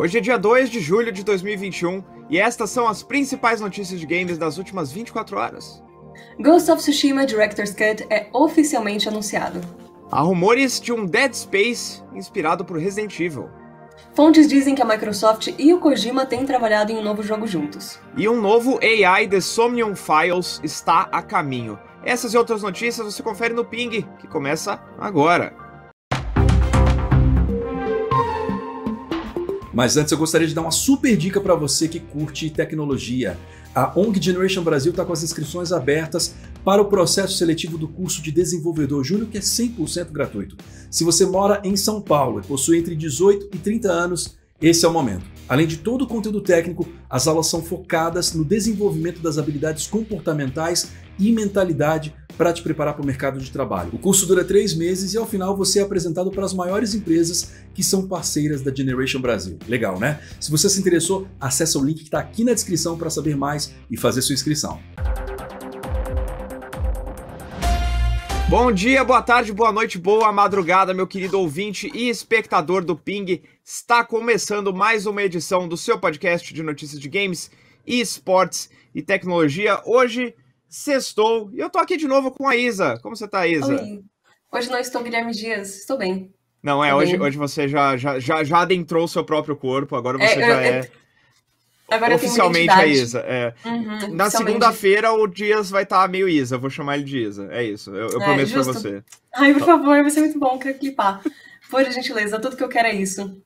Hoje é dia 2 de julho de 2021 e estas são as principais notícias de games das últimas 24 horas. Ghost of Tsushima Director's Cut é oficialmente anunciado. Há rumores de um Dead Space inspirado por Resident Evil. Fontes dizem que a Microsoft e o Kojima têm trabalhado em um novo jogo juntos. E um novo AI The Somnium Files está a caminho. Essas e outras notícias você confere no Ping, que começa agora. Mas antes eu gostaria de dar uma super dica para você que curte tecnologia. A ONG Generation Brasil está com as inscrições abertas para o processo seletivo do curso de desenvolvedor júnior, que é 100% gratuito. Se você mora em São Paulo e possui entre 18 e 30 anos, esse é o momento. Além de todo o conteúdo técnico, as aulas são focadas no desenvolvimento das habilidades comportamentais e mentalidade para te preparar para o mercado de trabalho. O curso dura três meses e ao final você é apresentado para as maiores empresas que são parceiras da Generation Brasil. Legal, né? Se você se interessou, acessa o link que está aqui na descrição para saber mais e fazer sua inscrição. Bom dia, boa tarde, boa noite, boa madrugada, meu querido ouvinte e espectador do Ping. Está começando mais uma edição do seu podcast de notícias de games, e esportes e tecnologia. Hoje, sextou, e eu tô aqui de novo com a Isa. Como você tá, Isa? Oi. Hoje não estou Guilherme Dias, estou bem. Não, é, hoje, hoje você já, já, já, já adentrou o seu próprio corpo, agora é, você é, já é. Agora Oficialmente é a Isa. É. Uhum, Na segunda-feira o Dias vai estar tá meio Isa, vou chamar ele de Isa. É isso, eu, eu é, prometo justo. pra você. Ai, por tá. favor, vai ser muito bom, quero clipar. Por gentileza, tudo que eu quero é isso.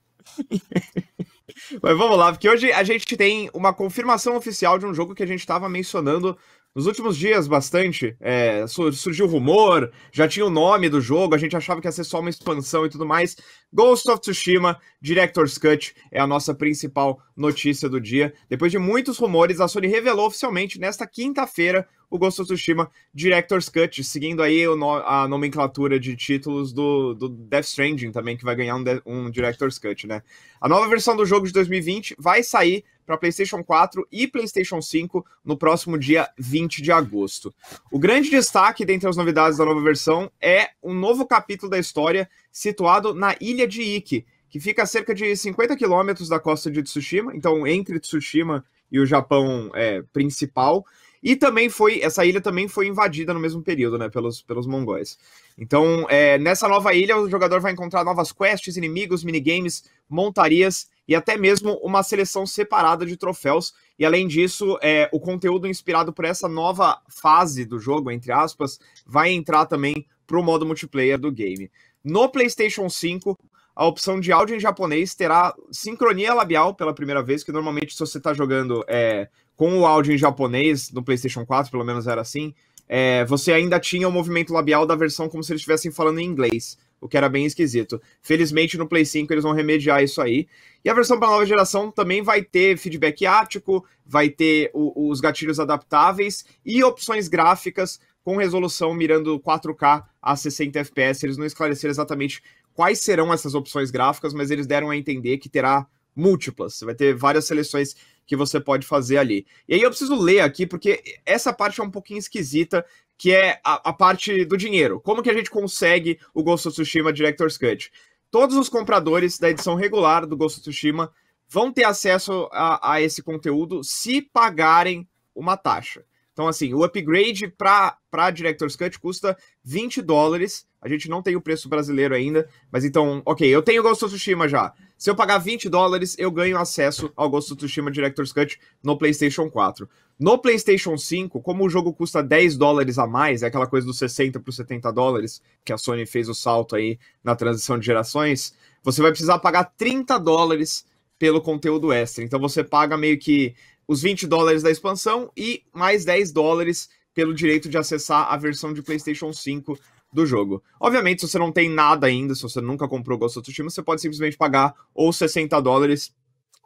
Mas vamos lá, porque hoje a gente tem uma confirmação oficial de um jogo que a gente estava mencionando nos últimos dias, bastante, é, surgiu rumor, já tinha o nome do jogo, a gente achava que ia ser só uma expansão e tudo mais. Ghost of Tsushima Director's Cut é a nossa principal notícia do dia. Depois de muitos rumores, a Sony revelou oficialmente nesta quinta-feira o Ghost of Tsushima Director's Cut, seguindo aí a nomenclatura de títulos do, do Death Stranding também, que vai ganhar um, um Director's Cut, né? A nova versão do jogo de 2020 vai sair para PlayStation 4 e PlayStation 5 no próximo dia 20 de agosto. O grande destaque dentre as novidades da nova versão é um novo capítulo da história situado na ilha de Iki, que fica a cerca de 50 quilômetros da costa de Tsushima, então entre Tsushima e o Japão é, principal. E também foi, essa ilha também foi invadida no mesmo período, né, pelos, pelos mongóis. Então, é, nessa nova ilha, o jogador vai encontrar novas quests, inimigos, minigames, montarias e até mesmo uma seleção separada de troféus. E além disso, é, o conteúdo inspirado por essa nova fase do jogo, entre aspas, vai entrar também para o modo multiplayer do game. No PlayStation 5, a opção de áudio em japonês terá sincronia labial pela primeira vez, que normalmente se você está jogando é, com o áudio em japonês, no PlayStation 4 pelo menos era assim, é, você ainda tinha o movimento labial da versão como se eles estivessem falando em inglês o que era bem esquisito. Felizmente no Play 5 eles vão remediar isso aí. E a versão para nova geração também vai ter feedback ático, vai ter o, os gatilhos adaptáveis e opções gráficas com resolução mirando 4K a 60 FPS. Eles não esclareceram exatamente quais serão essas opções gráficas, mas eles deram a entender que terá múltiplas. Você vai ter várias seleções que você pode fazer ali. E aí eu preciso ler aqui, porque essa parte é um pouquinho esquisita que é a, a, parte do dinheiro. Como que a gente consegue o Ghost of Tsushima Director's Cut? Todos os compradores da edição regular do Ghost of Tsushima vão ter acesso a, a esse conteúdo se pagarem uma taxa. Então, assim, o upgrade para Director's Cut custa 20 dólares a gente não tem o preço brasileiro ainda, mas então, ok, eu tenho Ghost of Tsushima já. Se eu pagar 20 dólares, eu ganho acesso ao Ghost of Tsushima Director's Cut no PlayStation 4. No PlayStation 5, como o jogo custa 10 dólares a mais, é aquela coisa dos 60 para 70 dólares, que a Sony fez o salto aí na transição de gerações, você vai precisar pagar 30 dólares pelo conteúdo extra. Então você paga meio que os 20 dólares da expansão e mais 10 dólares pelo direito de acessar a versão de PlayStation 5 do jogo. Obviamente, se você não tem nada ainda, se você nunca comprou Ghost of Tsushima, você pode simplesmente pagar ou 60 dólares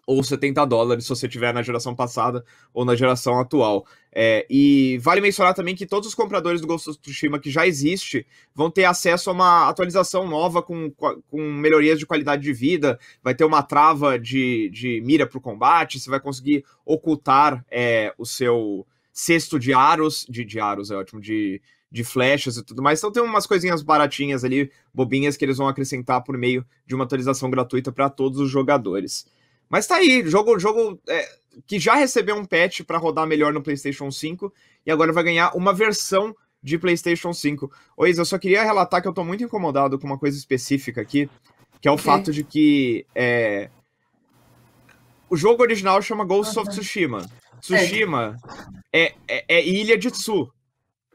ou 70 dólares se você tiver na geração passada ou na geração atual. É, e vale mencionar também que todos os compradores do Ghost of Tsushima que já existe vão ter acesso a uma atualização nova com, com melhorias de qualidade de vida, vai ter uma trava de, de mira para o combate, você vai conseguir ocultar é, o seu cesto de aros, de, de aros é ótimo, de de flechas e tudo mais. Então tem umas coisinhas baratinhas ali, bobinhas, que eles vão acrescentar por meio de uma atualização gratuita para todos os jogadores. Mas tá aí, jogo, jogo é, que já recebeu um patch para rodar melhor no PlayStation 5 e agora vai ganhar uma versão de PlayStation 5. Oi, eu só queria relatar que eu tô muito incomodado com uma coisa específica aqui, que é o okay. fato de que é, o jogo original chama Ghost of Tsushima. É. Tsushima é, é, é Ilha de Tsu.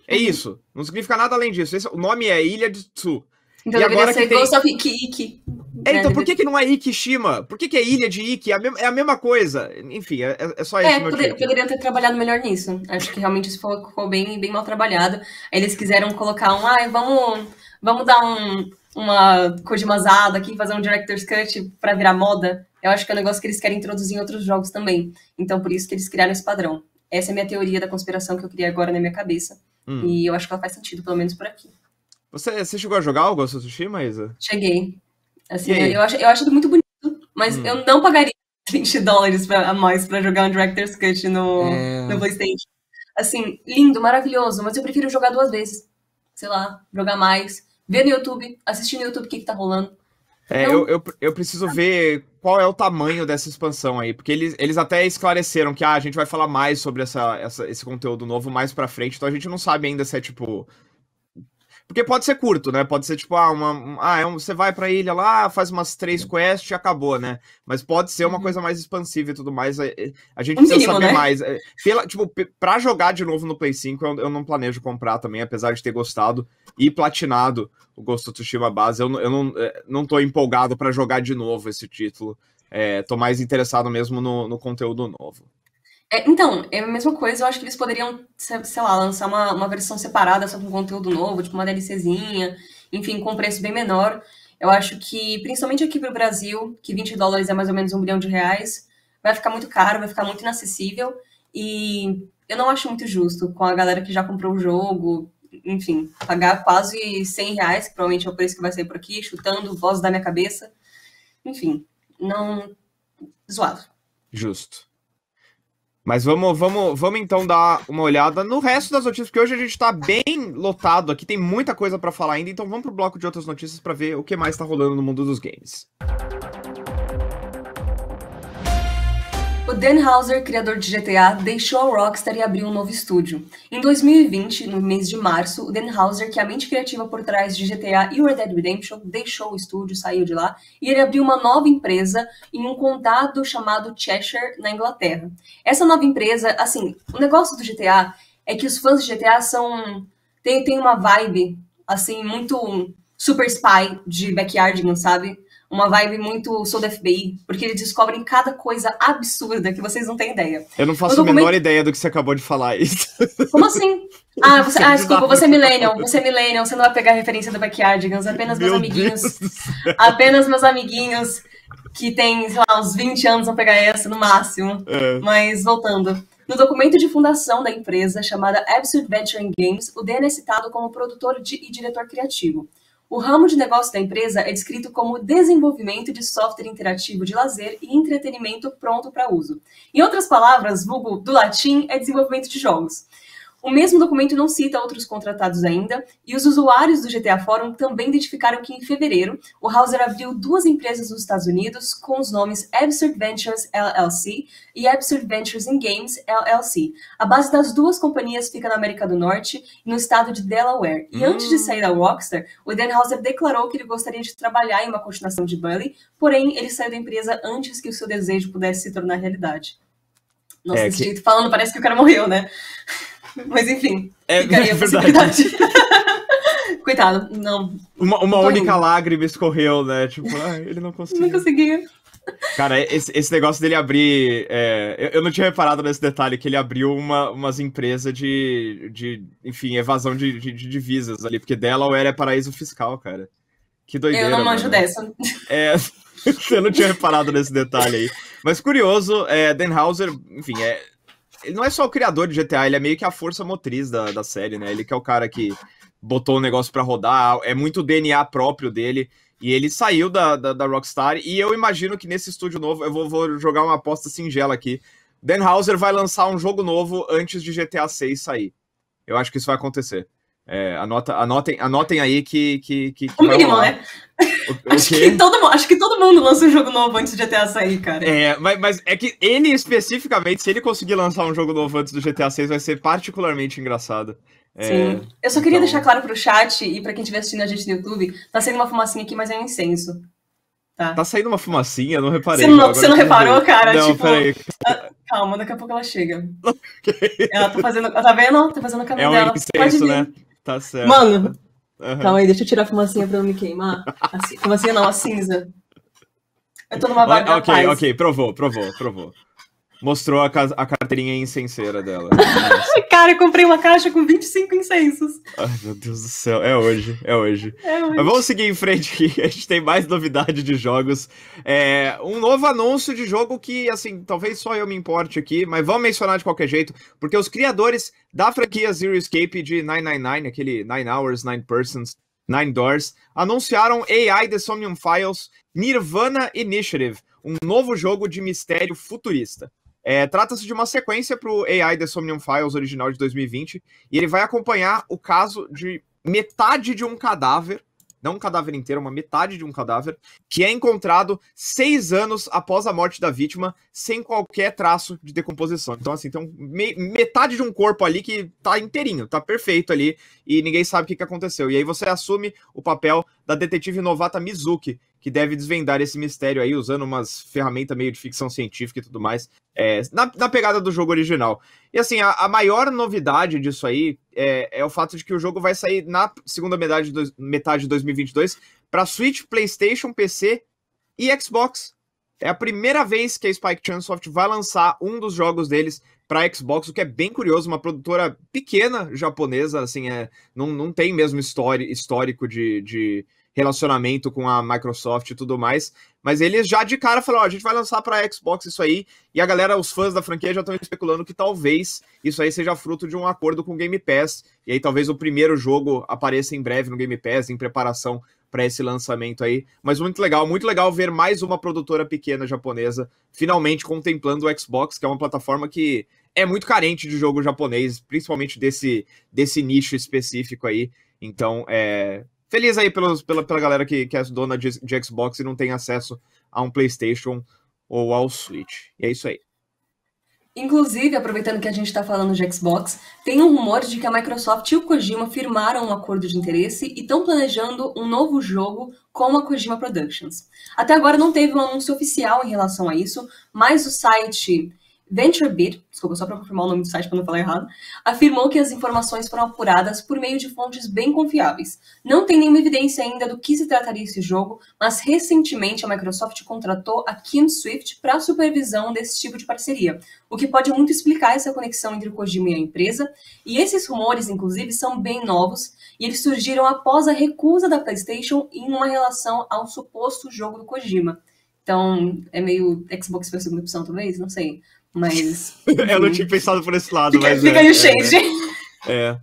É isso. Não significa nada além disso. Esse, é o nome é Ilha de Tsu. Então e agora ser que Ghost tem... of Iki, Iki. É, né, então por que, que não é Ikishima? Por que, que é Ilha de Iki? É a, mesma, é a mesma coisa. Enfim, é, é, é só isso. É, poder, poderiam ter trabalhado melhor nisso. Acho que realmente isso ficou bem, bem mal trabalhado. Eles quiseram colocar um, ah, vamos, vamos dar um, uma codimazada aqui, fazer um director's cut para virar moda. Eu acho que é um negócio que eles querem introduzir em outros jogos também. Então por isso que eles criaram esse padrão. Essa é a minha teoria da conspiração que eu criei agora na minha cabeça. Hum. E eu acho que ela faz sentido, pelo menos por aqui. Você, você chegou a jogar o Ghost of Tsushima, Isa? Cheguei. Assim, eu acho, eu acho muito bonito, mas hum. eu não pagaria 20 dólares pra, a mais pra jogar um Director's Cut no, é... no PlayStation. Assim, lindo, maravilhoso, mas eu prefiro jogar duas vezes. Sei lá, jogar mais, ver no YouTube, assistir no YouTube o que, que tá rolando. É, eu, eu, eu, preciso ah. ver qual é o tamanho dessa expansão aí, porque eles, eles até esclareceram que ah, a gente vai falar mais sobre essa, essa, esse conteúdo novo mais pra frente, então a gente não sabe ainda se é tipo porque pode ser curto, né? Pode ser tipo, ah, uma, ah é um, você vai pra ilha lá, faz umas três quests e acabou, né? Mas pode ser uma uhum. coisa mais expansiva e tudo mais. A, é, é, a gente um precisa mínimo, saber né? mais. É, pela, tipo, pra jogar de novo no Play 5, eu, eu, não planejo comprar também, apesar de ter gostado e platinado o Ghost of Tsushima base. Eu, eu não, não tô empolgado para jogar de novo esse título. É, tô mais interessado mesmo no, no conteúdo novo. É, então, é a mesma coisa, eu acho que eles poderiam, sei lá, lançar uma, uma versão separada só com conteúdo novo, tipo uma DLCzinha, enfim, com um preço bem menor. Eu acho que, principalmente aqui pro Brasil, que 20 dólares é mais ou menos um bilhão de reais, vai ficar muito caro, vai ficar muito inacessível. E eu não acho muito justo com a galera que já comprou o jogo, enfim, pagar quase 100 reais, que provavelmente é o preço que vai sair por aqui, chutando voz da minha cabeça. Enfim, não. zoado. Justo. Mas vamos, vamos, vamos então dar uma olhada no resto das notícias, porque hoje a gente está bem lotado aqui, tem muita coisa para falar ainda, então vamos pro bloco de outras notícias para ver o que mais está rolando no mundo dos games. O Dan Houser, criador de GTA, deixou a Rockstar e abriu um novo estúdio. Em 2020, no mês de março, o Dan Houser, que é a mente criativa por trás de GTA e Red Dead Redemption, deixou o estúdio, saiu de lá, e ele abriu uma nova empresa em um condado chamado Cheshire, na Inglaterra. Essa nova empresa, assim, o negócio do GTA é que os fãs de GTA são. tem, tem uma vibe, assim, muito super spy de não sabe? uma vibe muito sou da FBI, porque eles descobrem cada coisa absurda que vocês não têm ideia. Eu não faço documento... a menor ideia do que você acabou de falar. Como assim? Ah, você... ah é desculpa, você é millennial, você é millennial, você não vai pegar a referência do Backyardigans, apenas meus Meu amiguinhos. Apenas meus amiguinhos que têm, sei lá, uns 20 anos vão pegar essa no máximo. É. Mas voltando. No documento de fundação da empresa, chamada Absurd Venture Games, o Dan é citado como produtor e diretor criativo. O ramo de negócio da empresa é descrito como desenvolvimento de software interativo de lazer e entretenimento pronto para uso. Em outras palavras, vulgo do latim é desenvolvimento de jogos. O mesmo documento não cita outros contratados ainda, e os usuários do GTA Forum também identificaram que em fevereiro, o Hauser abriu duas empresas nos Estados Unidos com os nomes Absurd Ventures LLC e Absurd Ventures in Games LLC. A base das duas companhias fica na América do Norte e no estado de Delaware. E hum. antes de hum. sair da Rockstar, o Dan Hauser declarou que ele gostaria de trabalhar em uma continuação de Bully, porém ele saiu da empresa antes que o seu desejo pudesse se tornar realidade. Nossa, é, que... jeito falando parece que o cara morreu, né? Mas enfim, é, ficaria é verdade. Coitado, não. Uma, uma única indo. lágrima escorreu, né? Tipo, ah, ele não conseguiu. Não conseguia. Cara, esse, esse negócio dele abrir. É, eu, eu, não tinha reparado nesse detalhe, que ele abriu uma, umas empresas de, de. Enfim, evasão de, de, de divisas ali, porque Delaware é paraíso fiscal, cara. Que doideira. Eu não manjo mano. dessa. É. eu não tinha reparado nesse detalhe aí. Mas curioso, é, Dan Hauser, enfim, é, ele não é só o criador de GTA, ele é meio que a força motriz da, da série, né? Ele que é o cara que botou o negócio para rodar, é muito DNA próprio dele. E ele saiu da, da, da, Rockstar, e eu imagino que nesse estúdio novo, eu vou, vou jogar uma aposta singela aqui. Dan Houser vai lançar um jogo novo antes de GTA 6 sair. Eu acho que isso vai acontecer. É, anota, anotem, anotem aí que. que, que, o mínimo, né? O, acho, o que todo, acho que todo mundo lança um jogo novo antes do GTA sair, cara. É, mas, mas é que ele especificamente, se ele conseguir lançar um jogo novo antes do GTA 6, vai ser particularmente engraçado. É, Sim. eu só queria então... deixar claro pro chat e para quem estiver assistindo a gente no YouTube, tá saindo uma fumacinha aqui, mas é um incenso. Tá. Tá saindo uma fumacinha, não reparei. Você não, você não reparou, ver. cara? Não, tipo, peraí. Ah, calma, daqui a pouco ela chega. ela tá fazendo. Tá vendo? Tá fazendo o é caminho é um dela. Incenso, Pode vir. Né? Tá certo. Mano, uhum. calma aí, deixa eu tirar a fumacinha pra não me queimar. Assim, fumacinha não, a cinza. Eu tô numa vibe Ok, ok, provou, provou, provou. Mostrou a, a carteirinha incenseira dela. Cara, eu comprei uma caixa com 25 incensos. Ai, meu Deus do céu. É hoje, é hoje. É hoje. Mas vamos seguir em frente que a gente tem mais novidade de jogos. É, um novo anúncio de jogo que, assim, talvez só eu me importe aqui, mas vamos mencionar de qualquer jeito, porque os criadores da franquia Zero Escape de 999, aquele 9 Hours, 9 Persons, Nine Doors, anunciaram AI The Somnium Files Nirvana Initiative, um novo jogo de mistério futurista. É, Trata-se de uma sequência para o AI The Somnium Files original de 2020, e ele vai acompanhar o caso de metade de um cadáver, não um cadáver inteiro, uma metade de um cadáver, que é encontrado seis anos após a morte da vítima, sem qualquer traço de decomposição. Então, assim, tem me metade de um corpo ali que tá inteirinho, tá perfeito ali, e ninguém sabe o que, que aconteceu. E aí você assume o papel da detetive novata Mizuki, que deve desvendar esse mistério aí, usando umas ferramentas meio de ficção científica e tudo mais, é, na, na, pegada do jogo original. E assim, a, a maior novidade disso aí é, é, o fato de que o jogo vai sair na segunda metade de, metade de 2022 para Switch, PlayStation, PC e Xbox. É a primeira vez que a Spike Chunsoft vai lançar um dos jogos deles para Xbox, o que é bem curioso, uma produtora pequena japonesa, assim, é, não, não tem mesmo histórico de, de relacionamento com a Microsoft e tudo mais. Mas eles já de cara falaram: a gente vai lançar para Xbox isso aí. E a galera, os fãs da franquia já estão especulando que talvez isso aí seja fruto de um acordo com o Game Pass. E aí talvez o primeiro jogo apareça em breve no Game Pass, em preparação para esse lançamento aí. Mas muito legal, muito legal ver mais uma produtora pequena japonesa finalmente contemplando o Xbox, que é uma plataforma que é muito carente de jogo japonês, principalmente desse, desse nicho específico aí. Então, é, Feliz aí pelos, pela, pela galera que, que é dona de, de Xbox e não tem acesso a um PlayStation ou ao Switch. E é isso aí. Inclusive, aproveitando que a gente está falando de Xbox, tem um rumor de que a Microsoft e o Kojima firmaram um acordo de interesse e estão planejando um novo jogo com a Kojima Productions. Até agora não teve um anúncio oficial em relação a isso, mas o site VentureBeat, desculpa, só para confirmar o nome do site para não falar errado, afirmou que as informações foram apuradas por meio de fontes bem confiáveis. Não tem nenhuma evidência ainda do que se trataria esse jogo, mas recentemente a Microsoft contratou a Kim Swift para supervisão desse tipo de parceria, o que pode muito explicar essa conexão entre o Kojima e a empresa. E esses rumores, inclusive, são bem novos e eles surgiram após a recusa da PlayStation em uma relação ao suposto jogo do Kojima. Então, é meio Xbox foi a segunda opção, talvez? Não sei. Mas. eu não tinha pensado por esse lado, mas. Fica é, no é. shade. É, é.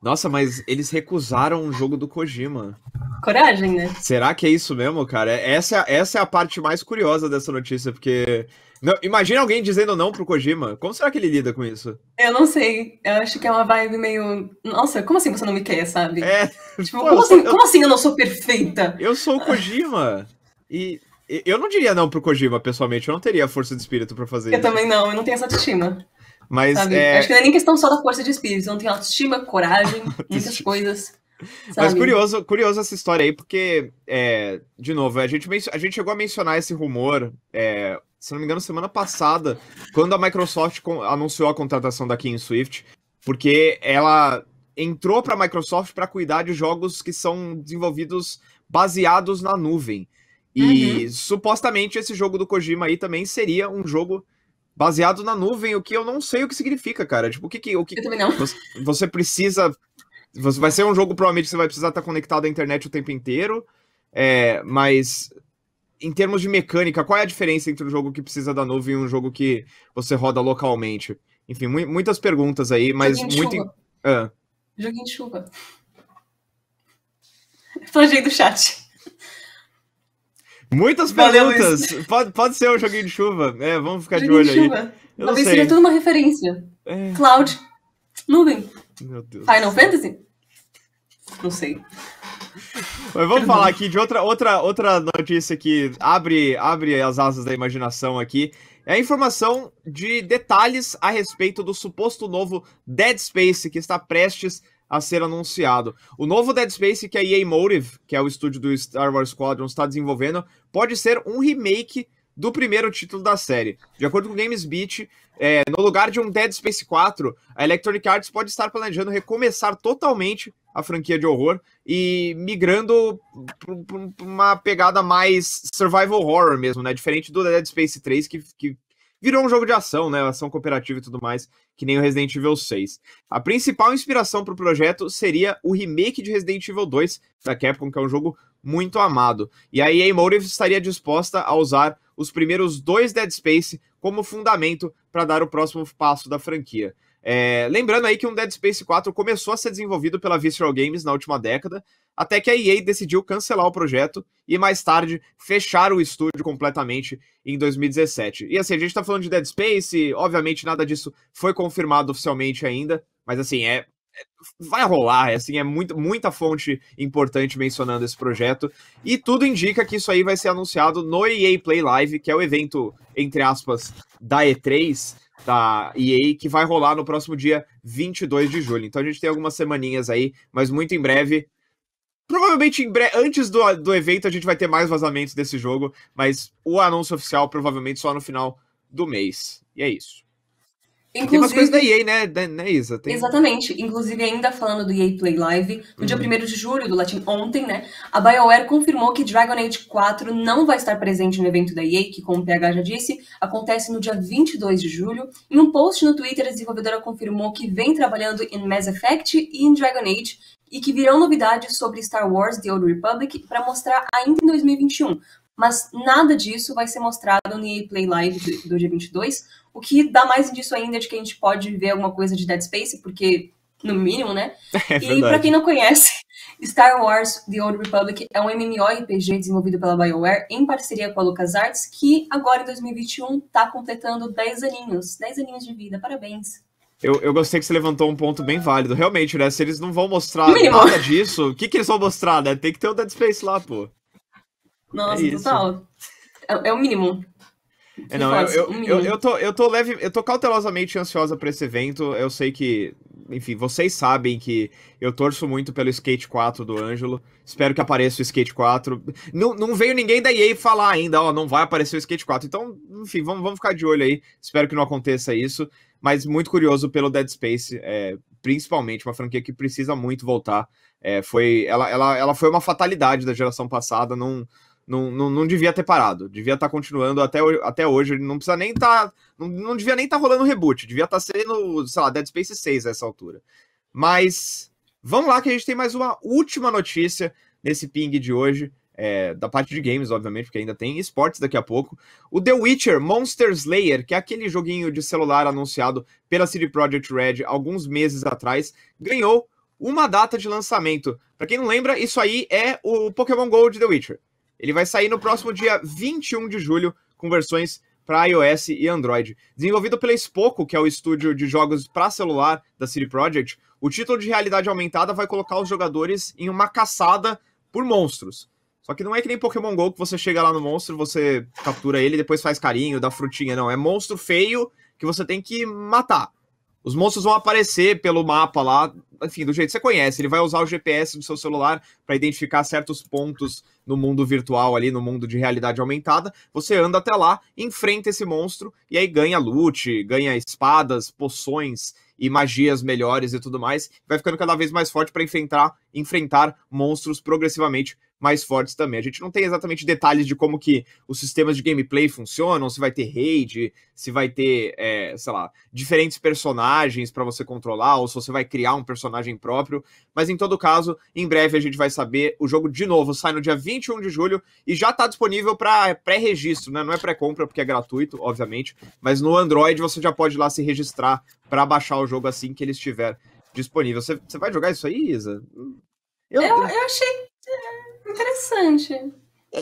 Nossa, mas eles recusaram o jogo do Kojima. Coragem, né? Será que é isso mesmo, cara? Essa, essa é a parte mais curiosa dessa notícia, porque. Não, imagina alguém dizendo não pro Kojima. Como será que ele lida com isso? Eu não sei. Eu acho que é uma vibe meio. Nossa, como assim você não me quer, sabe? É. Tipo, Pô, como, assim, como assim eu não sou perfeita? Eu sou o Kojima. E, eu não diria não pro Kojima, pessoalmente. Eu não teria força de espírito para fazer eu isso. Eu também não, eu não tenho essa autoestima. Mas é... Acho que não é nem questão só da força de espírito. Eu não tenho autoestima, coragem, muitas coisas. Sabe? Mas curioso, curioso essa história aí, porque, é, de novo, a gente, a gente chegou a mencionar esse rumor, é, se não me engano, semana passada, quando a Microsoft anunciou a contratação da Kim Swift, porque ela entrou para a Microsoft para cuidar de jogos que são desenvolvidos baseados na nuvem. E uhum. supostamente esse jogo do Kojima aí também seria um jogo baseado na nuvem, o que eu não sei o que significa, cara. Tipo, o que O que eu também não. Você, você precisa. Você, vai ser um jogo, provavelmente, que você vai precisar estar conectado à internet o tempo inteiro. É, mas em termos de mecânica, qual é a diferença entre um jogo que precisa da nuvem e um jogo que você roda localmente? Enfim, mu muitas perguntas aí, mas Joguinho muito. De chuva. In... Ah. Joguinho de chuva. Planjei do chat. Muitas perguntas. Pode, pode ser o joguinho de chuva. É, vamos ficar joguinho de olho de chuva. aí. Eu Talvez seja tudo uma referência. É. Cloud, nuvem. Meu Deus. Final Fantasy? Não sei. Mas vamos falar aqui de outra, outra, outra notícia que abre, abre as asas da imaginação aqui. É a informação de detalhes a respeito do suposto novo Dead Space que está prestes a ser anunciado. O novo Dead Space que é a EA Motive, que é o estúdio do Star Wars Squadron, está desenvolvendo, pode ser um remake do primeiro título da série. De acordo com o Games Beat, é, no lugar de um Dead Space 4, a Electronic Arts pode estar planejando recomeçar totalmente a franquia de horror e migrando para uma pegada mais survival horror mesmo, né? Diferente do Dead Space 3, que, que virou um jogo de ação, né? Ação cooperativa e tudo mais, que nem o Resident Evil 6. A principal inspiração para o projeto seria o remake de Resident Evil 2 da Capcom, que é um jogo muito amado. E a EA Motive estaria disposta a usar os primeiros dois Dead Space como fundamento para dar o próximo passo da franquia. É, lembrando aí que um Dead Space 4 começou a ser desenvolvido pela Visceral Games na última década, até que a EA decidiu cancelar o projeto e mais tarde fechar o estúdio completamente em 2017. E assim, a gente tá falando de Dead Space, obviamente nada disso foi confirmado oficialmente ainda, mas assim, é vai rolar, é, assim, é muito, muita fonte importante mencionando esse projeto, e tudo indica que isso aí vai ser anunciado no EA Play Live, que é o evento, entre aspas, da E3, da EA, que vai rolar no próximo dia 22 de julho. Então a gente tem algumas semaninhas aí, mas muito em breve... Provavelmente em antes do, do evento a gente vai ter mais vazamentos desse jogo, mas o anúncio oficial provavelmente só no final do mês. E é isso. Inclusive, tem umas coisas da EA, né, da, né Isa? Tem... Exatamente. Inclusive, ainda falando do EA Play Live, no uhum. dia 1 de julho, do latim ontem, né? A BioWare confirmou que Dragon Age 4 não vai estar presente no evento da EA, que, como o PH já disse, acontece no dia 22 de julho. Em um post no Twitter, a desenvolvedora confirmou que vem trabalhando em Mass Effect e em Dragon Age, e que virão novidades sobre Star Wars The Old Republic para mostrar ainda em 2021, mas nada disso vai ser mostrado no EA Play Live do, dia 22, o que dá mais indício ainda de que a gente pode ver alguma coisa de Dead Space, porque no mínimo, né? É e para quem não conhece, Star Wars The Old Republic é um MMORPG desenvolvido pela BioWare em parceria com a LucasArts, que agora em 2021 tá completando 10 aninhos, 10 aninhos de vida. Parabéns. Eu, eu gostei que você levantou um ponto bem válido. Realmente, né? Se eles não vão mostrar nada disso, o que, que eles vão mostrar, né? Tem que ter o Dead Space lá, pô. Nossa, é total. É, é, o mínimo. É, não, eu, eu, eu, tô, eu tô leve, eu tô cautelosamente ansiosa para esse evento. Eu sei que, enfim, vocês sabem que eu torço muito pelo Skate 4 do Ângelo. Espero que apareça o Skate 4. Não, não veio ninguém da EA falar ainda, ó, não vai aparecer o Skate 4. Então, enfim, vamos, vamos ficar de olho aí. Espero que não aconteça isso. Mas muito curioso pelo Dead Space, é, principalmente, uma franquia que precisa muito voltar. É, foi, ela, ela, ela foi uma fatalidade da geração passada, não não, não, não devia ter parado, devia estar tá continuando até, até hoje. Ele não precisa nem estar. Tá, não, não devia nem estar tá rolando reboot, devia estar tá sendo, sei lá, Dead Space 6 a essa altura. Mas vamos lá que a gente tem mais uma última notícia nesse ping de hoje. É, da parte de games, obviamente, porque ainda tem esportes daqui a pouco. O The Witcher Monster Slayer, que é aquele joguinho de celular anunciado pela City Project Red alguns meses atrás, ganhou uma data de lançamento. Para quem não lembra, isso aí é o Pokémon Gold The Witcher. Ele vai sair no próximo dia 21 de julho, com versões para iOS e Android. Desenvolvido pela Spoco, que é o estúdio de jogos para celular da City Project, o título de realidade aumentada vai colocar os jogadores em uma caçada por monstros. Só que não é que nem Pokémon GO que você chega lá no monstro, você captura ele, depois faz carinho, dá frutinha, não. É monstro feio que você tem que matar. Os monstros vão aparecer pelo mapa lá enfim, do jeito que você conhece. Ele vai usar o GPS do seu celular para identificar certos pontos no mundo virtual ali, no mundo de realidade aumentada. Você anda até lá, enfrenta esse monstro e aí ganha loot, ganha espadas, poções e magias melhores e tudo mais. Vai ficando cada vez mais forte para enfrentar, enfrentar monstros progressivamente mais fortes também. A gente não tem exatamente detalhes de como que os sistemas de gameplay funcionam, se vai ter raid, se vai ter, é, sei lá, diferentes personagens para você controlar, ou se você vai criar um personagem próprio. Mas em todo caso, em breve a gente vai saber. O jogo, de novo, sai no dia 21 de julho e já está disponível para pré-registro, né? Não é pré-compra, porque é gratuito, obviamente. Mas no Android você já pode ir lá se registrar para baixar o jogo assim que ele estiver disponível. Você, você vai jogar isso aí, Isa? Eu, eu, eu achei Interessante.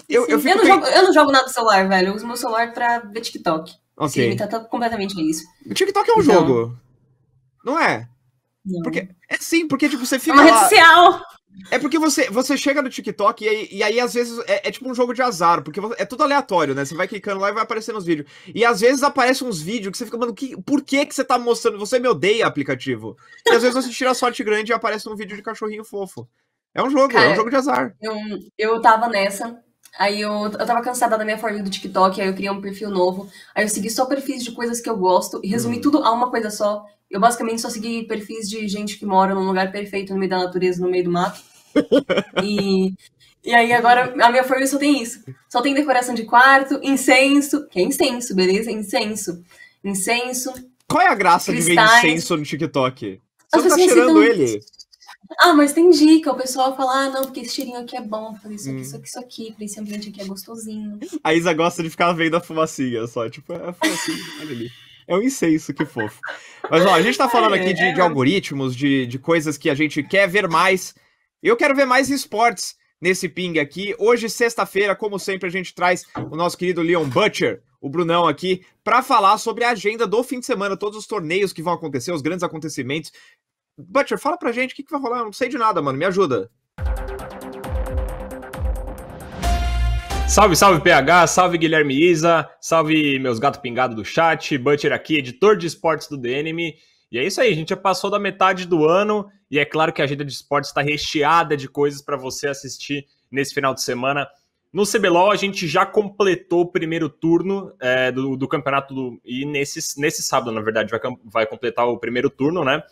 Eu, eu, eu, não bem... jogo, eu, não jogo, nada no celular, velho. Eu uso meu celular pra ver TikTok. Ok. Se limita tá completamente isso. O TikTok é um então... jogo. Não é? Não. Porque, é sim, porque tipo, você é fica. É uma rede social! É porque você, você chega no TikTok e, aí, e aí às vezes, é, é, tipo um jogo de azar, porque é tudo aleatório, né? Você vai clicando lá e vai aparecendo os vídeos. E às vezes aparecem uns vídeos que você fica, mano, que, por que, que você tá mostrando? Você me odeia aplicativo. E às vezes você tira a sorte grande e aparece um vídeo de cachorrinho fofo. É um jogo, Cara, é um jogo de azar. Eu, eu tava nessa, aí eu, eu tava cansada da minha forma do TikTok, aí eu criei um perfil novo, aí eu segui só perfis de coisas que eu gosto e resumi hum. tudo a uma coisa só. Eu basicamente só segui perfis de gente que mora num lugar perfeito, no meio da natureza, no meio do mato. e, e aí agora a minha forma só tem isso. Só tem decoração de quarto, incenso, que é incenso, beleza? Incenso. Incenso. Qual é a graça cristais. de ver incenso no TikTok? Você As tá cheirando ele. Ah, mas tem dica. O pessoal fala, ah, não, porque esse cheirinho aqui é bom. Por isso aqui, hum. isso aqui, isso aqui. Por esse ambiente aqui é gostosinho. A Isa gosta de ficar vendo a fumacinha só. Tipo, é a fumacinha, olha ali. É um incenso, que fofo. Mas, ó, a gente tá falando é. aqui de, de algoritmos, de, de coisas que a gente quer ver mais. Eu quero ver mais esportes nesse ping aqui. Hoje, sexta-feira, como sempre, a gente traz o nosso querido Leon Butcher, o Brunão aqui, para falar sobre a agenda do fim de semana, todos os torneios que vão acontecer, os grandes acontecimentos. Butcher, fala pra gente o que, que vai rolar. Eu não sei de nada, mano. Me ajuda. Salve, salve PH, salve Guilherme Isa, salve meus gato pingado do chat, Butcher aqui, editor de esportes do DNM. E é isso aí, a gente já passou da metade do ano e é claro que a agenda de esportes está recheada de coisas para você assistir nesse final de semana. No CBLOL, a gente já completou o primeiro turno é, do, do, campeonato do, e nesse, nesse sábado, na verdade, vai, vai completar o primeiro turno, né?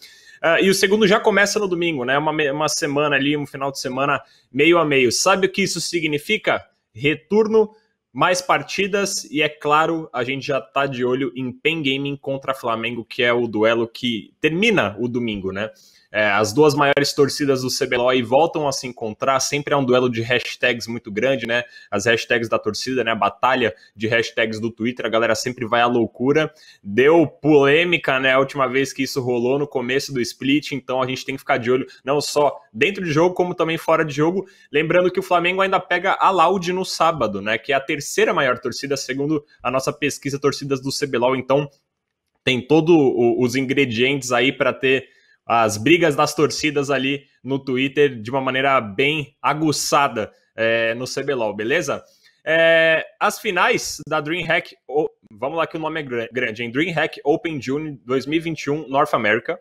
Ah, e o segundo já começa no domingo, né? Uma, uma semana ali, um final de semana meio a meio. Sabe o que isso significa? Retorno, mais partidas e, é claro, a gente já tá de olho em Pen Gaming contra Flamengo, que é o duelo que termina o domingo, né? É, as duas maiores torcidas do CBLOL voltam a se encontrar, sempre é um duelo de hashtags muito grande, né? As hashtags da torcida, né? A batalha de hashtags do Twitter, a galera sempre vai à loucura. Deu polêmica, né? A última vez que isso rolou no começo do split, então a gente tem que ficar de olho, não só dentro de jogo, como também fora de jogo. Lembrando que o Flamengo ainda pega a Loud no sábado, né? Que é a terceira maior torcida, segundo a nossa pesquisa torcidas do CBLOL, então tem todos os ingredientes aí para ter as brigas das torcidas ali no Twitter de uma maneira bem aguçada é, no CBLOL, beleza? É, as finais da DreamHack, oh, vamos lá que o nome é grande, hein? DreamHack Open June 2021 North America,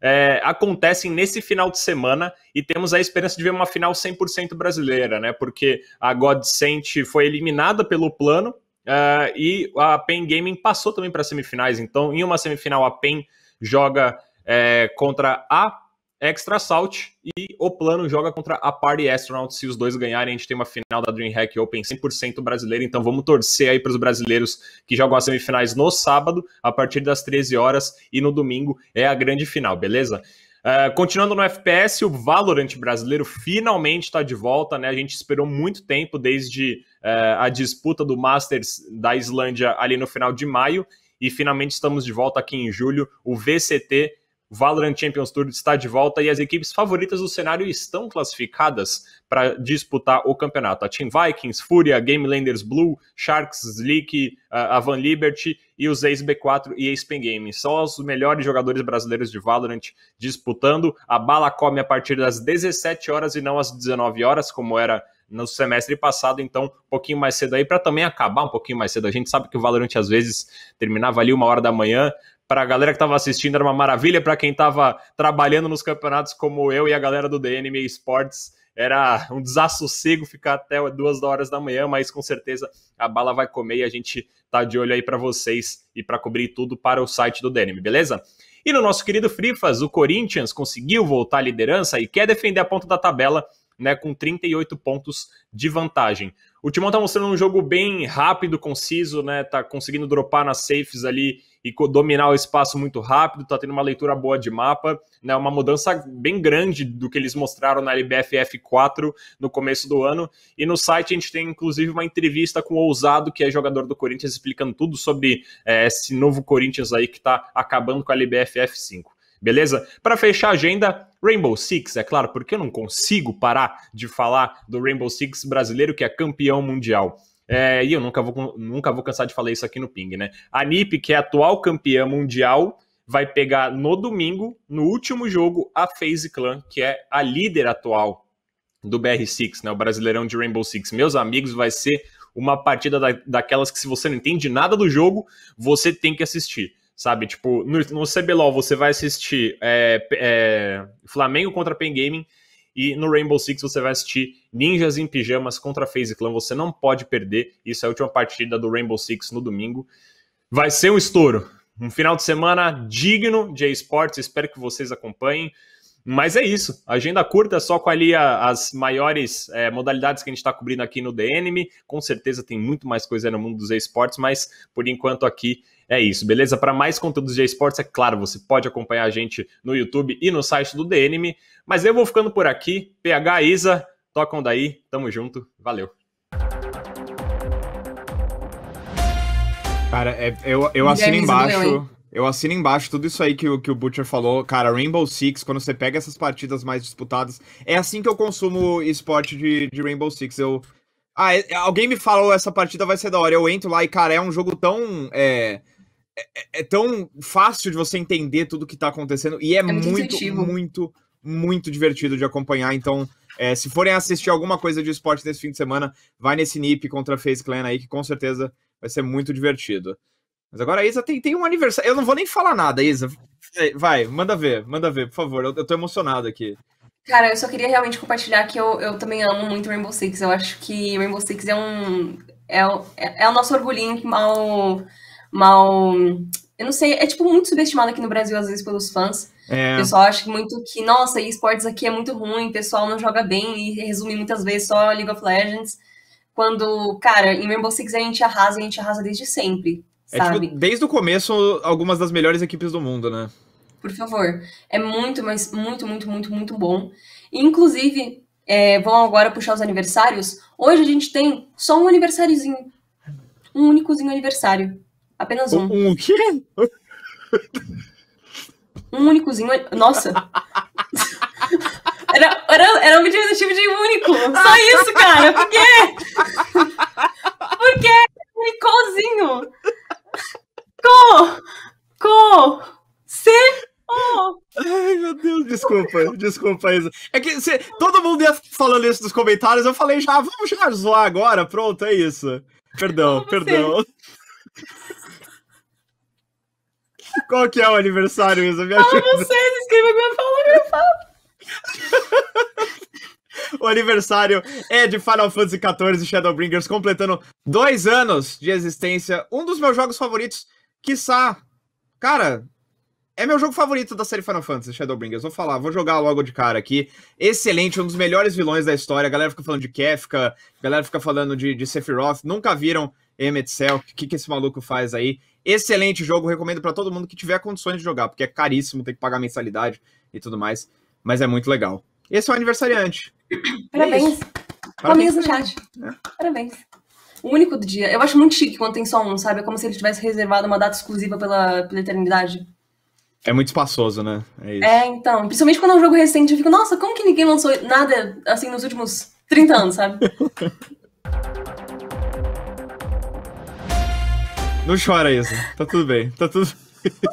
é, acontecem nesse final de semana e temos a esperança de ver uma final 100% brasileira, né? Porque a Godsent foi eliminada pelo plano uh, e a PEN Gaming passou também para semifinais. Então, em uma semifinal, a PEN joga é, contra a Extra Salt e o plano joga contra a Party Astronaut. Se os dois ganharem, a gente tem uma final da DreamHack Open 100% brasileira. Então vamos torcer aí para os brasileiros que jogam as semifinais no sábado, a partir das 13 horas, e no domingo é a grande final, beleza? Uh, continuando no FPS, o Valorant brasileiro finalmente está de volta, né? A gente esperou muito tempo desde uh, a disputa do Masters da Islândia ali no final de maio e finalmente estamos de volta aqui em julho. O VCT Valorant Champions Tour está de volta e as equipes favoritas do cenário estão classificadas para disputar o campeonato. A Team Vikings, Fúria, Gamelanders Blue, Sharks, Sleek, a Van Liberty e os ex-B4 e ex-Pen Game. São os melhores jogadores brasileiros de Valorant disputando. A bala come a partir das 17 horas e não às 19 horas, como era no semestre passado, então um pouquinho mais cedo aí, para também acabar um pouquinho mais cedo. A gente sabe que o Valorant às vezes terminava ali uma hora da manhã. Para a galera que estava assistindo era uma maravilha, para quem estava trabalhando nos campeonatos como eu e a galera do DNM Esportes, era um desassossego ficar até duas horas da manhã, mas com certeza a bala vai comer e a gente tá de olho aí para vocês e para cobrir tudo para o site do DNM, beleza? E no nosso querido Frifas, o Corinthians conseguiu voltar à liderança e quer defender a ponta da tabela né, com 38 pontos de vantagem. O Timão está mostrando um jogo bem rápido, conciso, né? Tá conseguindo dropar nas safes ali e dominar o espaço muito rápido, está tendo uma leitura boa de mapa, né? Uma mudança bem grande do que eles mostraram na LBFF 4 no começo do ano. E no site a gente tem inclusive uma entrevista com o Ousado, que é jogador do Corinthians, explicando tudo sobre é, esse novo Corinthians aí que está acabando com a LBFF 5. Beleza? Para fechar a agenda, Rainbow Six, é claro, porque eu não consigo parar de falar do Rainbow Six brasileiro que é campeão mundial. É, e eu nunca vou, nunca vou cansar de falar isso aqui no Ping, né? A NIP, que é a atual campeã mundial, vai pegar no domingo, no último jogo, a FaZe Clan, que é a líder atual do BR6, né? O Brasileirão de Rainbow Six. Meus amigos, vai ser uma partida da, daquelas que se você não entende nada do jogo, você tem que assistir sabe? Tipo, no, no CBLOL você vai assistir é, é, Flamengo contra Pen Gaming e no Rainbow Six você vai assistir Ninjas em Pijamas contra FaZe Clan. Você não pode perder. Isso é a última partida do Rainbow Six no domingo. Vai ser um estouro. Um final de semana digno de esportes. Espero que vocês acompanhem. Mas é isso. Agenda curta, só com ali a, as maiores é, modalidades que a gente está cobrindo aqui no DNM. Com certeza tem muito mais coisa no mundo dos esportes, mas por enquanto aqui é isso, beleza? Para mais conteúdos de esportes, é claro, você pode acompanhar a gente no YouTube e no site do DNM. Mas eu vou ficando por aqui. PH Isa, tocam daí. Tamo junto. Valeu. Cara, é, eu, eu assino embaixo. Eu assino embaixo tudo isso aí que, o, que o Butcher falou. Cara, Rainbow Six, quando você pega essas partidas mais disputadas, é assim que eu consumo esporte de, de Rainbow Six. Eu. Ah, é, alguém me falou essa partida vai ser da hora. Eu entro lá e, cara, é um jogo tão. É é, é, é, tão fácil de você entender tudo que tá acontecendo e é, é muito, muito, muito, muito, divertido de acompanhar. Então, é, se forem assistir alguma coisa de esporte nesse fim de semana, vai nesse NIP contra a Face Clan aí, que com certeza vai ser muito divertido. Mas agora a Isa tem, tem um aniversário. Eu não vou nem falar nada, Isa. Vai, manda ver, manda ver, por favor. Eu, eu tô emocionado aqui. Cara, eu só queria realmente compartilhar que eu, eu também amo muito Rainbow Six. Eu acho que Rainbow Six é um. É, é, é o nosso orgulhinho que mal mal. Eu não sei, é tipo muito subestimado aqui no Brasil, às vezes, pelos fãs. É. O pessoal acha muito que, nossa, esportes aqui é muito ruim, o pessoal não joga bem, e resume muitas vezes só League of Legends. Quando, cara, em Rainbow Six a gente arrasa, a gente arrasa desde sempre. É, tipo, sabe? Tipo, desde o começo, algumas das melhores equipes do mundo, né? Por favor. É muito, mas muito, muito, muito, muito bom. E, inclusive, é, vão agora puxar os aniversários. Hoje a gente tem só um aniversáriozinho. Um únicozinho aniversário. Apenas um. Um, um quê? Um únicozinho. Nossa. Era, era, era um vídeo do tipo de único. Só isso, cara. Por quê? Por quê? Unicozinho. Co. Co. Se. Oh. Ai, meu Deus, desculpa, desculpa, Isa. É que se, todo mundo ia falando isso nos comentários, eu falei já, vamos já zoar agora, pronto, é isso. Perdão, perdão. Qual que é o aniversário, Isa? Me ajuda. Ah, vocês, escreva minha fala, minha fala. o aniversário é de Final Fantasy XIV Shadowbringers, completando dois anos de existência. Um dos meus jogos favoritos, quiçá. Cara, é meu jogo favorito da série Final Fantasy, Shadowbringers. Vou falar, vou jogar logo de cara aqui. Excelente, um dos melhores vilões da história. A galera fica falando de Kefka, a galera fica falando de, de Sephiroth. Nunca viram Emmett Cell, o que, que esse maluco faz aí? Excelente jogo, recomendo para todo mundo que tiver condições de jogar, porque é caríssimo, tem que pagar mensalidade e tudo mais, mas é muito legal. Esse é o aniversariante. Parabéns. É Parabéns no chat. É. Parabéns. O único do dia. Eu acho muito chique quando tem só um, sabe? É como se ele tivesse reservado uma data exclusiva pela, pela eternidade. É muito espaçoso, né? É, isso. é, então. Principalmente quando é um jogo recente, eu fico, nossa, como que ninguém lançou nada assim nos últimos 30 anos, sabe? Não chora, Isa. Tá tudo bem. Tá tudo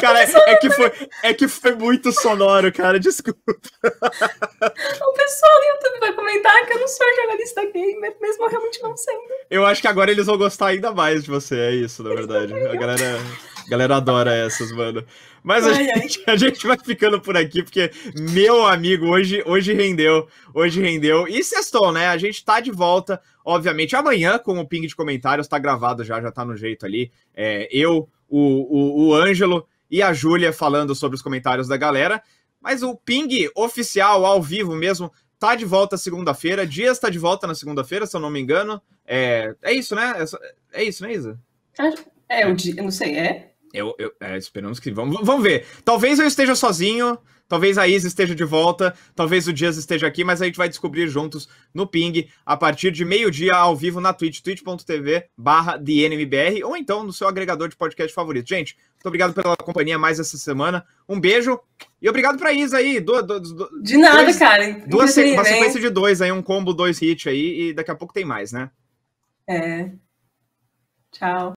Cara, é que, foi, é que foi muito sonoro, cara, desculpa. O pessoal do YouTube vai comentar que eu não sou jornalista gamer, mesmo realmente não sendo. Eu acho que agora eles vão gostar ainda mais de você, é isso, na verdade. A galera a galera adora essas, mano. Mas a gente, a gente vai ficando por aqui, porque, meu amigo, hoje, hoje rendeu. Hoje rendeu. E sextou, né? A gente tá de volta, obviamente, amanhã com o ping de comentários. Tá gravado já, já tá no jeito ali. É, eu, o, o, o Ângelo e a Júlia falando sobre os comentários da galera. Mas o ping oficial, ao vivo mesmo, tá de volta segunda-feira. Dias tá de volta na segunda-feira, se eu não me engano. É, é isso, né? É, é isso, né, Isa? É, é, o dia, não sei, é? Eu, eu é, esperamos que. Vamos, vamos ver. Talvez eu esteja sozinho, talvez a Isa esteja de volta, talvez o Dias esteja aqui, mas a gente vai descobrir juntos no Ping, a partir de meio-dia, ao vivo na Twitch, twitch.tv barra DNMBR, ou então no seu agregador de podcast favorito. Gente, muito obrigado pela companhia mais essa semana. Um beijo e obrigado pra Isa aí. Do, do, do, de nada, dois, cara. Duas, Inclusive, uma né? sequência de dois aí, um combo, dois hits aí, e daqui a pouco tem mais, né? É. Tchau.